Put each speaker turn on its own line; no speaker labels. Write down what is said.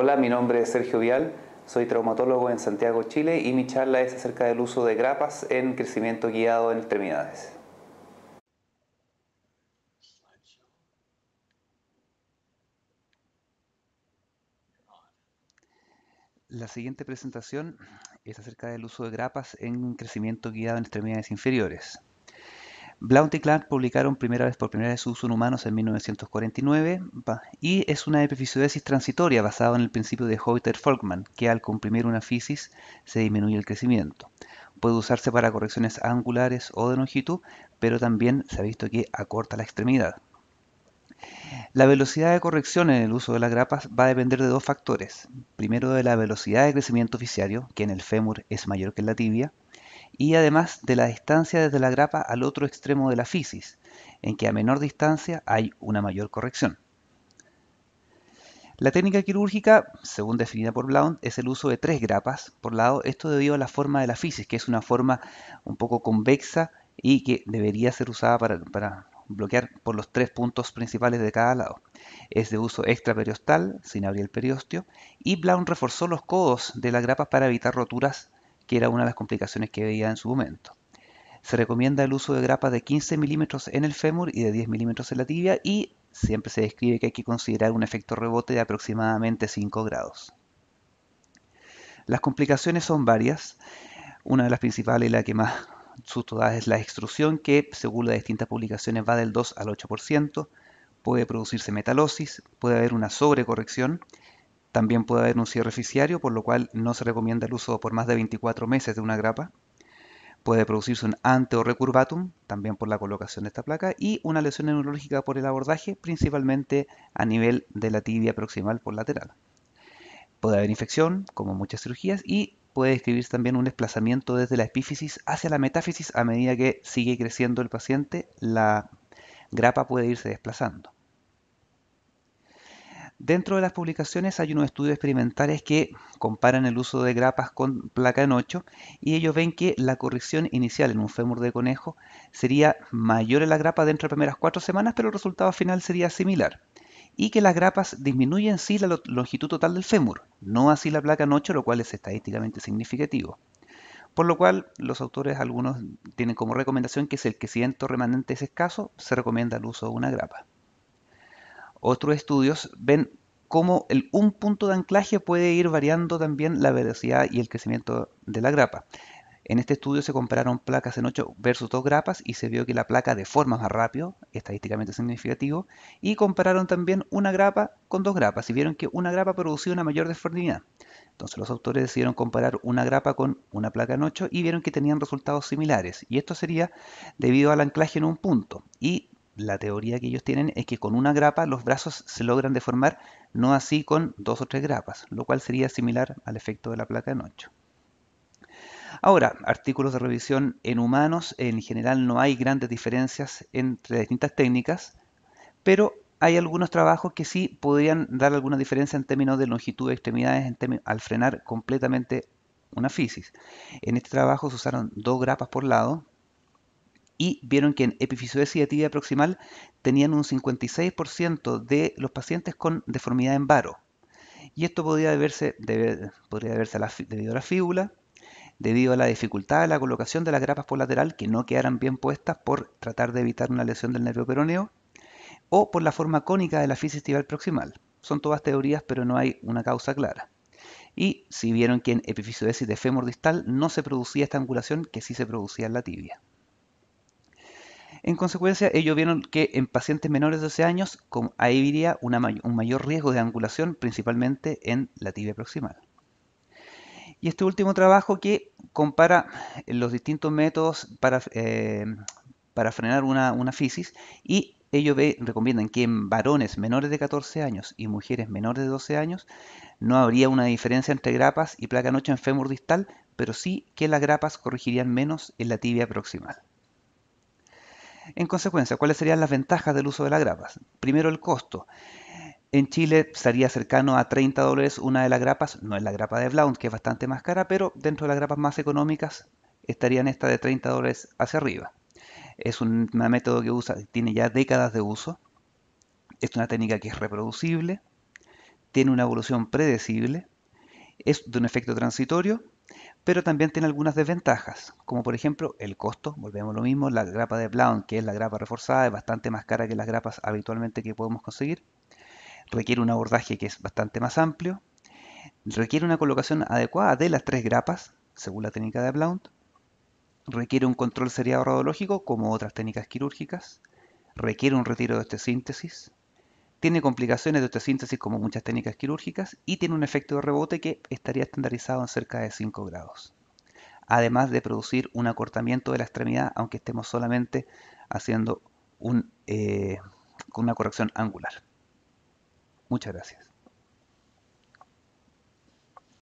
Hola, mi nombre es Sergio Vial, soy traumatólogo en Santiago, Chile y mi charla es acerca del uso de grapas en crecimiento guiado en extremidades. La siguiente presentación es acerca del uso de grapas en crecimiento guiado en extremidades inferiores. Blount y Clark publicaron primera vez por primera vez su uso en humanos en 1949 y es una epifisiodesis transitoria basada en el principio de Hoyter-Folkman, que al comprimir una fisis se disminuye el crecimiento. Puede usarse para correcciones angulares o de longitud, pero también se ha visto que acorta la extremidad. La velocidad de corrección en el uso de las grapas va a depender de dos factores. Primero de la velocidad de crecimiento fisiario, que en el fémur es mayor que en la tibia, y además de la distancia desde la grapa al otro extremo de la fisis, en que a menor distancia hay una mayor corrección. La técnica quirúrgica, según definida por Blount, es el uso de tres grapas por lado, esto debido a la forma de la fisis, que es una forma un poco convexa y que debería ser usada para, bloquear por los tres puntos principales de cada lado. Es de uso extraperiostal, sin abrir el periostio, y Blount reforzó los codos de la grapa para evitar roturas que era una de las complicaciones que veía en su momento. Se recomienda el uso de grapas de 15 milímetros en el fémur y de 10 milímetros en la tibia y siempre se describe que hay que considerar un efecto rebote de aproximadamente 5 grados. Las complicaciones son varias. Una de las principales y la que más susto da es la extrusión, que según las distintas publicaciones va del 2 al 8%. Puede producirse metalosis, puede haber una sobrecorrección también puede haber un cierre fisiario, por lo cual no se recomienda el uso por más de 24 meses de una grapa. Puede producirse un ante o recurvatum, también por la colocación de esta placa, y una lesión neurológica por el abordaje, principalmente a nivel de la tibia proximal por lateral. Puede haber infección, como muchas cirugías, y puede describirse también un desplazamiento desde la epífisis hacia la metáfisis a medida que sigue creciendo el paciente, la grapa puede irse desplazando. Dentro de las publicaciones hay unos estudios experimentales que comparan el uso de grapas con placa en 8 y ellos ven que la corrección inicial en un fémur de conejo sería mayor en la grapa dentro de las primeras 4 semanas, pero el resultado final sería similar. Y que las grapas disminuyen sí la longitud total del fémur, no así la placa en 8, lo cual es estadísticamente significativo. Por lo cual, los autores algunos tienen como recomendación que si el crecimiento remanente es escaso, se recomienda el uso de una grapa. Otros estudios ven cómo el un punto de anclaje puede ir variando también la velocidad y el crecimiento de la grapa. En este estudio se compararon placas en 8 versus dos grapas y se vio que la placa deforma más rápido, estadísticamente significativo, y compararon también una grapa con dos grapas y vieron que una grapa producía una mayor deformidad. Entonces los autores decidieron comparar una grapa con una placa en 8 y vieron que tenían resultados similares. Y esto sería debido al anclaje en un punto. Y la teoría que ellos tienen es que con una grapa los brazos se logran deformar, no así con dos o tres grapas, lo cual sería similar al efecto de la placa en 8. Ahora, artículos de revisión en humanos, en general no hay grandes diferencias entre distintas técnicas, pero hay algunos trabajos que sí podrían dar alguna diferencia en términos de longitud de extremidades al frenar completamente una fisis. En este trabajo se usaron dos grapas por lado, y vieron que en epifisoesis de tibia proximal tenían un 56% de los pacientes con deformidad en varo. Y esto podría deberse, podría deberse la, debido a la fíbula, debido a la dificultad de la colocación de las grapas por lateral que no quedaran bien puestas por tratar de evitar una lesión del nervio peroneo, o por la forma cónica de la fisis tibial proximal. Son todas teorías, pero no hay una causa clara. Y si vieron que en epifisoesis de fémur distal no se producía esta angulación que sí se producía en la tibia. En consecuencia, ellos vieron que en pacientes menores de 12 años ahí habría un mayor riesgo de angulación, principalmente en la tibia proximal. Y este último trabajo que compara los distintos métodos para, eh, frenar una, fisis y ellos recomiendan que en varones menores de 14 años y mujeres menores de 12 años no habría una diferencia entre grapas y placa noche en fémur distal, pero sí que las grapas corregirían menos en la tibia proximal. En consecuencia, ¿cuáles serían las ventajas del uso de las grapas? Primero, el costo. En Chile estaría cercano a 30 dólares una de las grapas, no es la grapa de Blount, que es bastante más cara, pero dentro de las grapas más económicas estarían estas de 30 dólares hacia arriba. Es un método que usa, tiene ya décadas de uso, es una técnica que es reproducible, tiene una evolución predecible, es de un efecto transitorio pero también tiene algunas desventajas, como por ejemplo el costo, volvemos lo mismo, la grapa de Blount, que es la grapa reforzada, es bastante más cara que las grapas habitualmente que podemos conseguir, requiere un abordaje que es bastante más amplio, requiere una colocación adecuada de las tres grapas, según la técnica de Blount, requiere un control seriado radiológico como otras técnicas quirúrgicas, requiere un retiro de este síntesis, tiene complicaciones de osteosíntesis como muchas técnicas quirúrgicas y tiene un efecto de rebote que estaría estandarizado en cerca de 5 grados. Además de producir un acortamiento de la extremidad, aunque estemos solamente haciendo un, eh, una corrección angular. Muchas gracias.